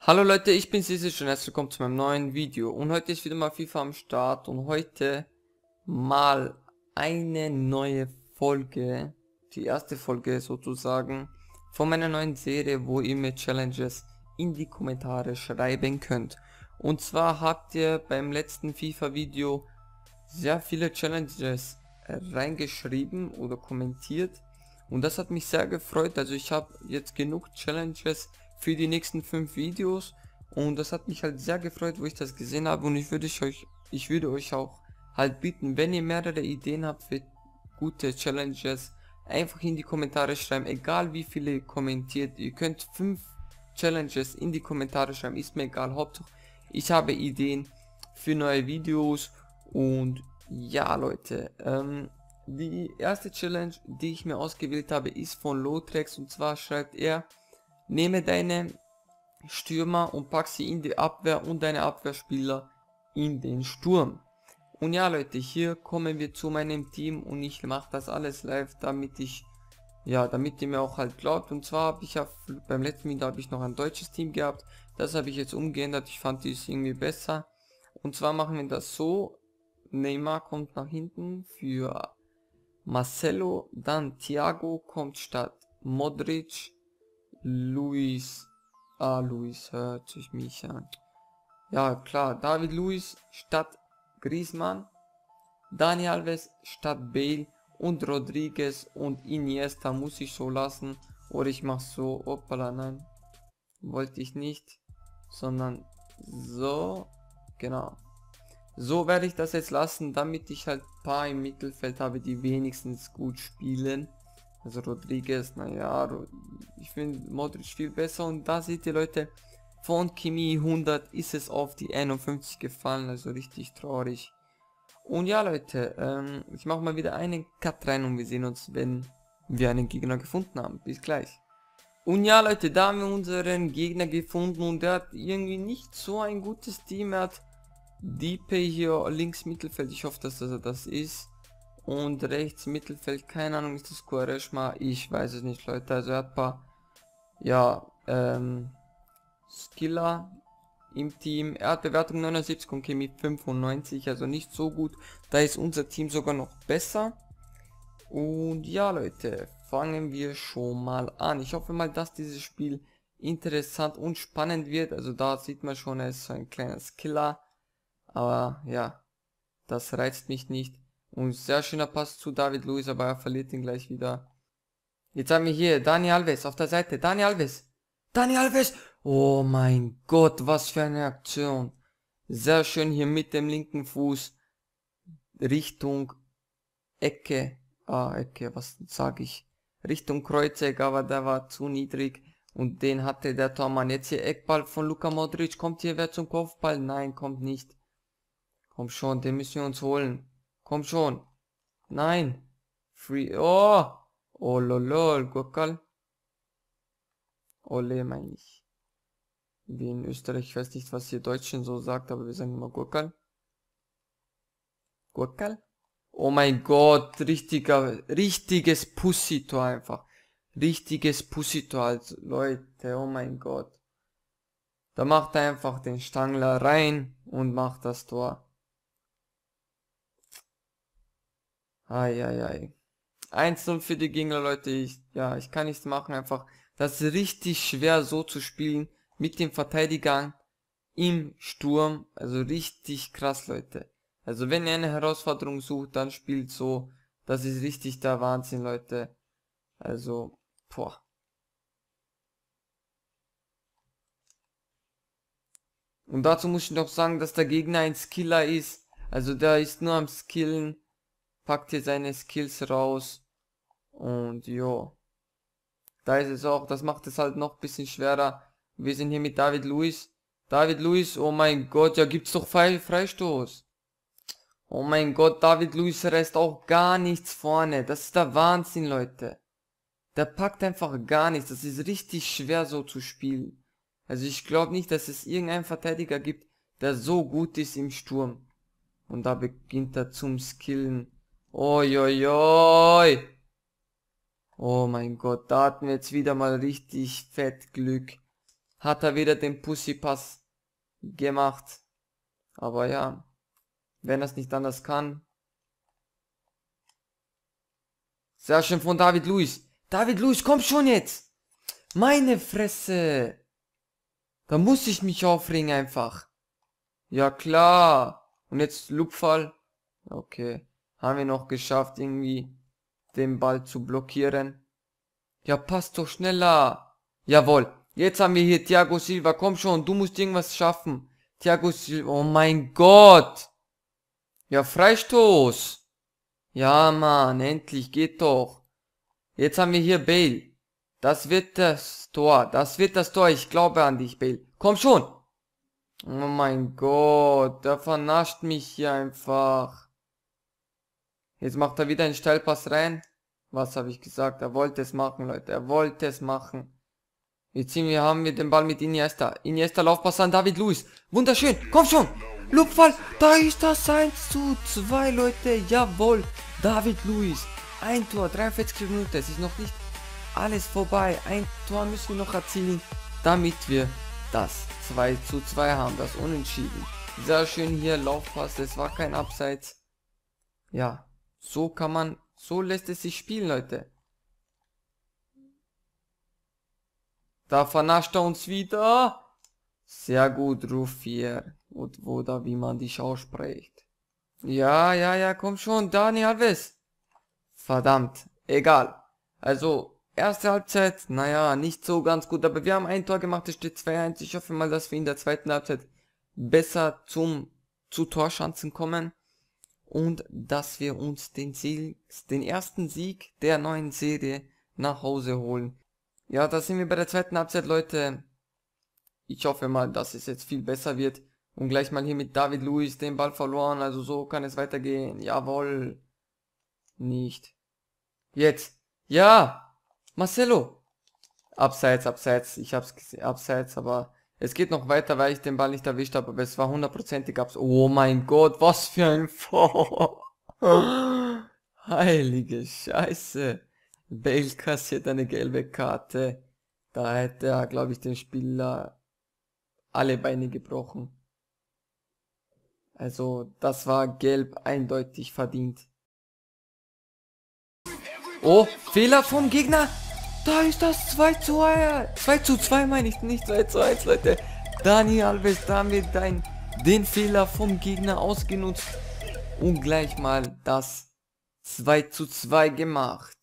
Hallo Leute, ich bin Sisic und herzlich willkommen zu meinem neuen Video und heute ist wieder mal FIFA am Start und heute mal eine neue Folge, die erste Folge sozusagen von meiner neuen Serie, wo ihr mir Challenges in die Kommentare schreiben könnt. Und zwar habt ihr beim letzten FIFA Video sehr viele Challenges äh, reingeschrieben oder kommentiert und das hat mich sehr gefreut. Also ich habe jetzt genug Challenges für die nächsten fünf Videos und das hat mich halt sehr gefreut, wo ich das gesehen habe und ich würde euch, ich würde euch auch halt bitten, wenn ihr mehrere Ideen habt für gute Challenges, einfach in die Kommentare schreiben, egal wie viele kommentiert, ihr könnt fünf Challenges in die Kommentare schreiben, ist mir egal, Hauptsache ich habe Ideen für neue Videos und ja, Leute, ähm, die erste Challenge, die ich mir ausgewählt habe, ist von Lotrex und zwar schreibt er, nehme deine Stürmer und pack sie in die Abwehr und deine Abwehrspieler in den Sturm. Und ja Leute, hier kommen wir zu meinem Team und ich mache das alles live, damit ich, ja, damit ihr mir auch halt glaubt. Und zwar habe ich ja, beim letzten Video habe ich noch ein deutsches Team gehabt, das habe ich jetzt umgeändert, ich fand die ist irgendwie besser. Und zwar machen wir das so, Neymar kommt nach hinten für Marcelo, dann Thiago kommt statt Modric, Luis, ah Luis hört sich mich an. Ja klar, David Luis statt Griezmann, Dani Alves statt Bale und Rodriguez und Iniesta muss ich so lassen oder ich mach so, hoppala nein, wollte ich nicht, sondern so, genau. So werde ich das jetzt lassen, damit ich halt paar im Mittelfeld habe, die wenigstens gut spielen. Also Rodriguez, naja, ich finde Modric viel besser und da seht ihr Leute, von Kimi 100 ist es auf die 51 gefallen, also richtig traurig. Und ja Leute, ähm, ich mache mal wieder einen Cut rein und wir sehen uns, wenn wir einen Gegner gefunden haben. Bis gleich. Und ja Leute, da haben wir unseren Gegner gefunden und der hat irgendwie nicht so ein gutes Team, er hat Diepe hier links Mittelfeld, ich hoffe, dass das, das ist. Und rechts Mittelfeld, keine Ahnung, ist das Quaresma? Ich weiß es nicht, Leute. Also er hat paar, ja, ähm, Skiller im Team. Er hat Bewertung 79 und Chemie 95, also nicht so gut. Da ist unser Team sogar noch besser. Und ja, Leute, fangen wir schon mal an. Ich hoffe mal, dass dieses Spiel interessant und spannend wird. Also da sieht man schon, er ist so ein kleiner Skiller. Aber ja, das reizt mich nicht. Und sehr schöner Pass zu David Luiz, aber er verliert ihn gleich wieder. Jetzt haben wir hier Dani Alves auf der Seite. Dani Alves. Dani Alves. Oh mein Gott, was für eine Aktion. Sehr schön hier mit dem linken Fuß. Richtung Ecke. Ah, Ecke, was sag ich? Richtung Kreuzeck, aber der war zu niedrig. Und den hatte der Tormann. Jetzt hier Eckball von Luka Modric. Kommt hier wer zum Kopfball? Nein, kommt nicht. Komm schon, den müssen wir uns holen. Komm schon. Nein. Free. Oh. Oh lolol, Gurkal. Ole oh, meine ich. Wie in Österreich, ich weiß nicht, was ihr Deutschen so sagt, aber wir sagen immer Gurkal. Gurkal? Oh mein Gott, richtiger, richtiges Pussy-Tor einfach. Richtiges Pussy-Tor, also Leute, oh mein Gott. Da macht er einfach den Stangler rein und macht das Tor. Eieiei. 1 und für die Gegner, Leute. Ich, ja, ich kann nichts machen. Einfach, das ist richtig schwer so zu spielen mit dem Verteidigern im Sturm. Also richtig krass, Leute. Also wenn ihr eine Herausforderung sucht, dann spielt so. Das ist richtig der Wahnsinn, Leute. Also, boah. Und dazu muss ich noch sagen, dass der Gegner ein Skiller ist. Also der ist nur am Skillen packt hier seine Skills raus und jo. Da ist es auch, das macht es halt noch bisschen schwerer. Wir sind hier mit David Luiz. David Luiz, oh mein Gott, ja gibt's doch Fre Freistoß. Oh mein Gott, David Luiz reißt auch gar nichts vorne. Das ist der Wahnsinn, Leute. Der packt einfach gar nichts. Das ist richtig schwer so zu spielen. Also ich glaube nicht, dass es irgendeinen Verteidiger gibt, der so gut ist im Sturm. Und da beginnt er zum Skillen. Uiuiui. Oh mein Gott, da hatten wir jetzt wieder mal richtig fett Glück. Hat er wieder den Pussypass gemacht. Aber ja, wenn er es nicht anders kann. Sehr schön von David Luiz. David Luiz, komm schon jetzt. Meine Fresse. Da muss ich mich aufregen einfach. Ja klar. Und jetzt Lupfall. Okay haben wir noch geschafft, irgendwie den Ball zu blockieren. Ja, passt doch schneller. Jawohl. Jetzt haben wir hier Thiago Silva. Komm schon, du musst irgendwas schaffen. Thiago Silva. Oh mein Gott. Ja, Freistoß. Ja, Mann, endlich, geht doch. Jetzt haben wir hier Bale. Das wird das Tor. Das wird das Tor. Ich glaube an dich, Bale. Komm schon. Oh mein Gott, der vernascht mich hier einfach. Jetzt macht er wieder einen Steilpass rein. Was habe ich gesagt? Er wollte es machen, Leute. Er wollte es machen. Jetzt ziehen wir, haben wir den Ball mit Iniesta. Iniesta Laufpass an David Luiz. Wunderschön. Komm schon. Lupfall. Da ist das 1 zu 2, Leute. Jawohl. David Luiz. Ein Tor. 43 Minuten. Es ist noch nicht alles vorbei. Ein Tor müssen wir noch erzielen, damit wir das 2 zu 2 haben. Das Unentschieden. Sehr schön hier. Laufpass. Es war kein Abseits. Ja, so kann man, so lässt es sich spielen, Leute. Da vernascht er uns wieder. Sehr gut, Rufier. Und wo da, wie man dich ausspricht. Ja, ja, ja, komm schon, Dani Alves. Verdammt, egal. Also, erste Halbzeit, naja, nicht so ganz gut, aber wir haben ein Tor gemacht, es steht 2-1. Ich hoffe mal, dass wir in der zweiten Halbzeit besser zum, zu Torschanzen kommen und dass wir uns den, Sieg, den ersten Sieg der neuen Serie nach Hause holen. Ja, da sind wir bei der zweiten Halbzeit, Leute. Ich hoffe mal, dass es jetzt viel besser wird. Und gleich mal hier mit David Lewis den Ball verloren. Also so kann es weitergehen. Jawohl. Nicht. Jetzt. Ja. Marcelo. Abseits, abseits. Ich hab's gesehen. Abseits, aber es geht noch weiter, weil ich den Ball nicht erwischt habe, aber es war hundertprozentig abs... Oh mein Gott, was für ein Vor! Heilige Scheiße. Bale kassiert eine gelbe Karte. Da hätte er, glaube ich, den Spieler alle Beine gebrochen. Also, das war gelb eindeutig verdient. Oh, Fehler vom Gegner. Da ist das 2 zu 2. 2 zu 2 meine ich nicht 2 zu 1, Leute. Dani Alves, da haben wir dein, den Fehler vom Gegner ausgenutzt und gleich mal das 2 zu 2 gemacht.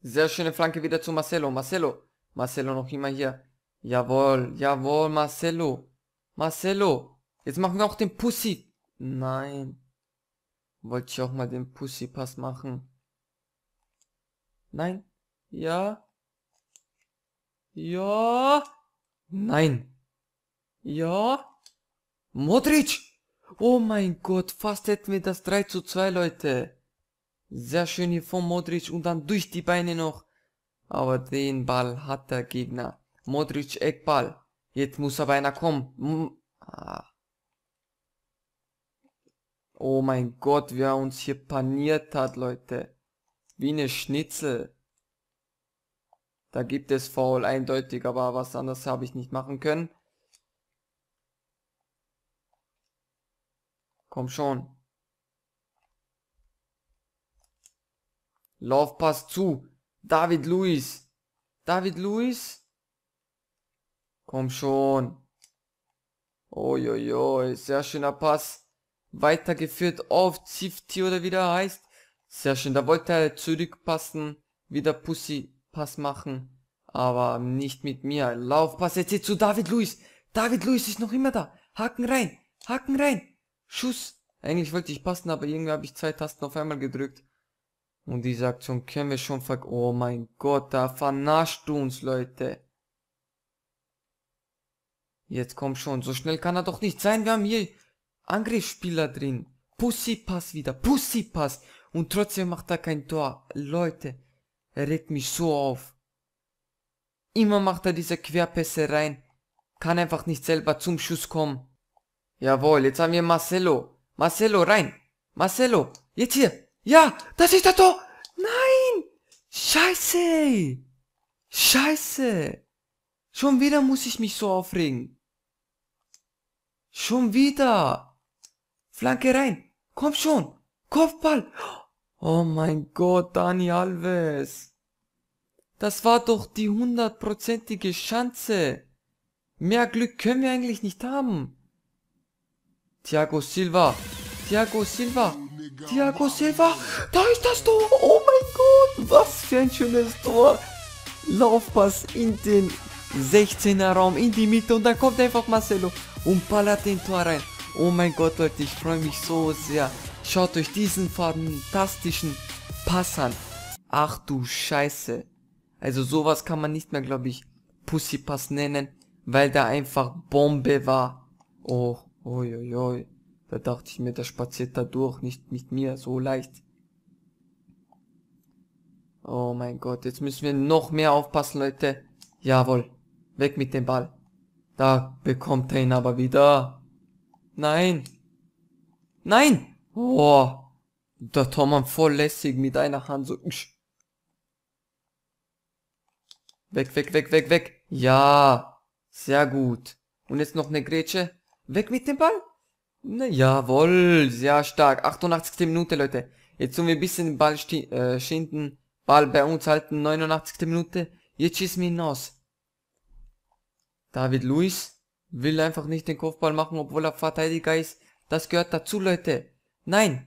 Sehr schöne Flanke wieder zu Marcelo. Marcelo. Marcelo noch immer hier. Jawohl, jawohl, Marcelo. Marcelo. Jetzt machen wir auch den Pussy. Nein. Wollte ich auch mal den Pussy-Pass machen. Nein. Ja. Ja. Nein. Ja. Modric! Oh mein Gott, fast hätten wir das 3 zu 2, Leute. Sehr schön hier von Modric und dann durch die Beine noch. Aber den Ball hat der Gegner. Modric Eckball. Jetzt muss aber einer kommen. Ah. Oh mein Gott, wer uns hier paniert hat, Leute. Wie eine Schnitzel. Da gibt es Foul eindeutig, aber was anderes habe ich nicht machen können. Komm schon. Laufpass zu. David Luiz. David Luiz. Komm schon. Uiuiui, sehr schöner Pass. Weitergeführt auf Zifti oder wie der heißt. Sehr schön, da wollte er zurückpassen. Wieder Pussy Pass machen. Aber nicht mit mir. Laufpass jetzt, jetzt zu David Luiz. David Luiz ist noch immer da. Haken rein. Haken rein. Schuss. Eigentlich wollte ich passen, aber irgendwie habe ich zwei Tasten auf einmal gedrückt. Und diese Aktion können wir schon ver... Oh mein Gott, da vernascht du uns, Leute. Jetzt komm schon, so schnell kann er doch nicht sein. Wir haben hier Angriffsspieler drin. Pussypass wieder, Pussypass. Und trotzdem macht er kein Tor. Leute, er regt mich so auf. Immer macht er diese Querpässe rein, kann einfach nicht selber zum Schuss kommen. Jawohl, jetzt haben wir Marcelo. Marcelo, rein. Marcelo, jetzt hier. Ja, das ist das Tor. Nein. Scheiße. Scheiße. Schon wieder muss ich mich so aufregen. Schon wieder. Flanke rein. Komm schon. Kopfball. Oh mein Gott, Dani Alves. Das war doch die hundertprozentige Chance. Mehr Glück können wir eigentlich nicht haben. Thiago Silva. Thiago Silva. Thiago Silva. Da ist das Tor. Oh mein Gott. Was für ein schönes Tor. Laufpass in den 16er Raum in die Mitte und dann kommt einfach Marcelo und ballert den Tor rein. Oh mein Gott, Leute, ich freue mich so sehr. Schaut euch diesen fantastischen Pass an. Ach du Scheiße. Also sowas kann man nicht mehr, glaube ich, Pussy Pass nennen, weil da einfach Bombe war. Oh, oi, oi, Da dachte ich mir, der spaziert da durch, nicht mit mir, so leicht. Oh mein Gott, jetzt müssen wir noch mehr aufpassen, Leute. Jawohl, weg mit dem Ball. Da bekommt er ihn aber wieder. Nein. Nein. Oh, da tut man voll lässig mit einer Hand so. Weg, weg, weg, weg, weg. Ja, sehr gut. Und jetzt noch eine Grätsche. Weg mit dem Ball. Na ne, jawohl, sehr stark. 88. Minute, Leute. Jetzt tun wir ein bisschen den Ball äh, schinden. Ball bei uns halten, 89. Minute. Jetzt schießen wir hinaus. David Luis will einfach nicht den Kopfball machen, obwohl er Verteidiger ist. Das gehört dazu, Leute nein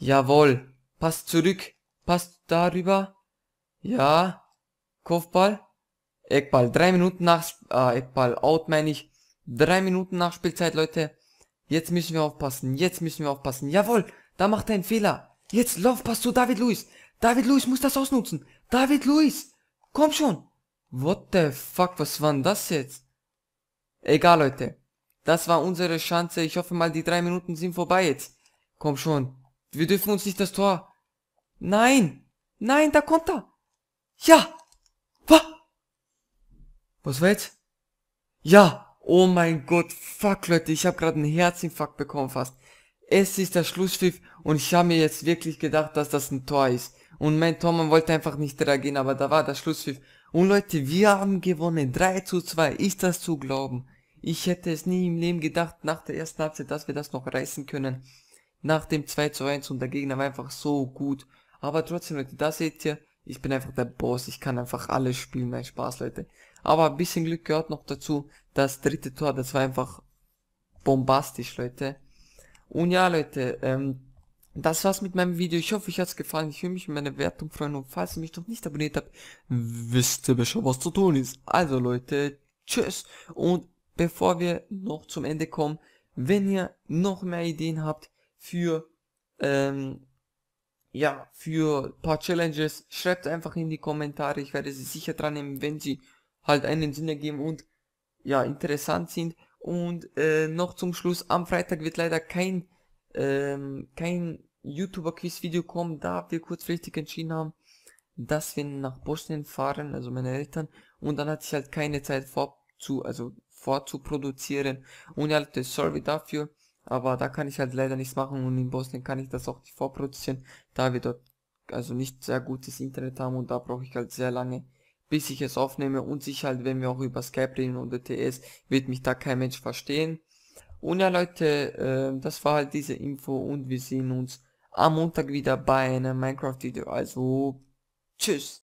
jawohl paß zurück paß darüber ja Kopfball Eckball drei Minuten nach äh, Eckball out meine ich drei Minuten nach Spielzeit, Leute jetzt müssen wir aufpassen jetzt müssen wir aufpassen jawohl da macht er einen Fehler jetzt lauf, Laufpass zu David Luiz David Luiz muss das ausnutzen David Luiz komm schon what the fuck was war denn das jetzt egal Leute das war unsere Chance ich hoffe mal die drei Minuten sind vorbei jetzt Komm schon. Wir dürfen uns nicht das Tor. Nein! Nein, da kommt er! Ja! Was? Was war jetzt? Ja! Oh mein Gott, fuck Leute, ich habe gerade einen Herzinfarkt bekommen fast. Es ist der Schlusspfiff und ich habe mir jetzt wirklich gedacht, dass das ein Tor ist. Und mein Tormann wollte einfach nicht reagieren, aber da war der Schlusspfiff. Und Leute, wir haben gewonnen. 3 zu 2, ist das zu glauben? Ich hätte es nie im Leben gedacht, nach der ersten Halbzeit, dass wir das noch reißen können nach dem 2 zu 1 und der Gegner war einfach so gut. Aber trotzdem, Leute, da seht ihr, ich bin einfach der Boss, ich kann einfach alles spielen, mein Spaß, Leute. Aber ein bisschen Glück gehört noch dazu, das dritte Tor, das war einfach bombastisch, Leute. Und ja, Leute, ähm, das war's mit meinem Video. Ich hoffe, euch hat's gefallen. Ich würde mich in meiner Wertung freuen. Und falls ihr mich noch nicht abonniert habt, wisst ihr bestimmt, was zu tun ist. Also Leute, tschüss. Und bevor wir noch zum Ende kommen, wenn ihr noch mehr Ideen habt, für ähm, ja, für paar Challenges. Schreibt einfach in die Kommentare. Ich werde sie sicher dran nehmen, wenn sie halt einen Sinn ergeben und ja, interessant sind. Und äh, noch zum Schluss, am Freitag wird leider kein, ähm, kein YouTuber-Quiz-Video kommen, da wir kurzfristig entschieden haben, dass wir nach Bosnien fahren, also meine Eltern. Und dann hatte ich halt keine Zeit vorzu, also vorzuproduzieren. Und halt das Sorry dafür. Aber da kann ich halt leider nichts machen und in Bosnien kann ich das auch nicht vorproduzieren, da wir dort also nicht sehr gutes Internet haben und da brauche ich halt sehr lange, bis ich es aufnehme und sicher halt, wenn wir auch über Skype reden oder TS, wird mich da kein Mensch verstehen. Und ja Leute, äh, das war halt diese Info und wir sehen uns am Montag wieder bei einem Minecraft-Video. Also, tschüss.